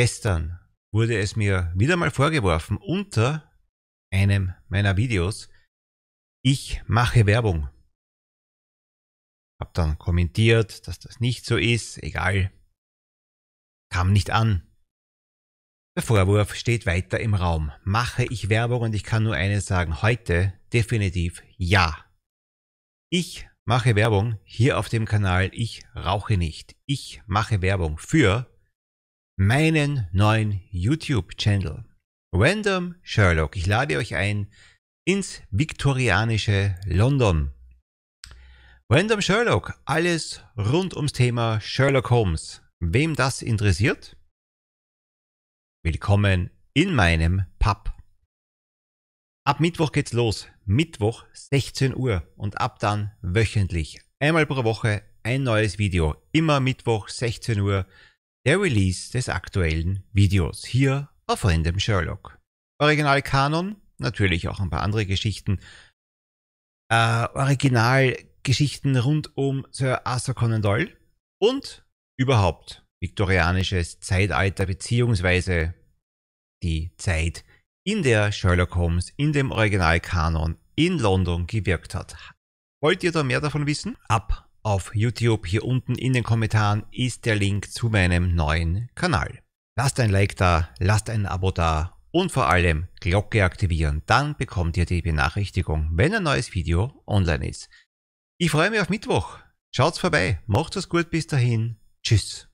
Gestern wurde es mir wieder mal vorgeworfen unter einem meiner Videos, ich mache Werbung. Hab dann kommentiert, dass das nicht so ist, egal. Kam nicht an. Der Vorwurf steht weiter im Raum. Mache ich Werbung und ich kann nur eines sagen, heute definitiv ja. Ich mache Werbung hier auf dem Kanal, ich rauche nicht. Ich mache Werbung für meinen neuen YouTube-Channel. Random Sherlock. Ich lade euch ein ins viktorianische London. Random Sherlock. Alles rund ums Thema Sherlock Holmes. Wem das interessiert? Willkommen in meinem Pub. Ab Mittwoch geht's los. Mittwoch 16 Uhr und ab dann wöchentlich. Einmal pro Woche ein neues Video. Immer Mittwoch 16 Uhr der Release des aktuellen Videos hier auf Random Sherlock. Original Kanon, natürlich auch ein paar andere Geschichten. Äh, Original Geschichten rund um Sir Arthur Conan Doyle und überhaupt viktorianisches Zeitalter bzw. die Zeit, in der Sherlock Holmes in dem Kanon in London gewirkt hat. Wollt ihr da mehr davon wissen? Ab auf YouTube hier unten in den Kommentaren ist der Link zu meinem neuen Kanal. Lasst ein Like da, lasst ein Abo da und vor allem Glocke aktivieren, dann bekommt ihr die Benachrichtigung, wenn ein neues Video online ist. Ich freue mich auf Mittwoch. Schaut's vorbei, macht's es gut bis dahin. Tschüss.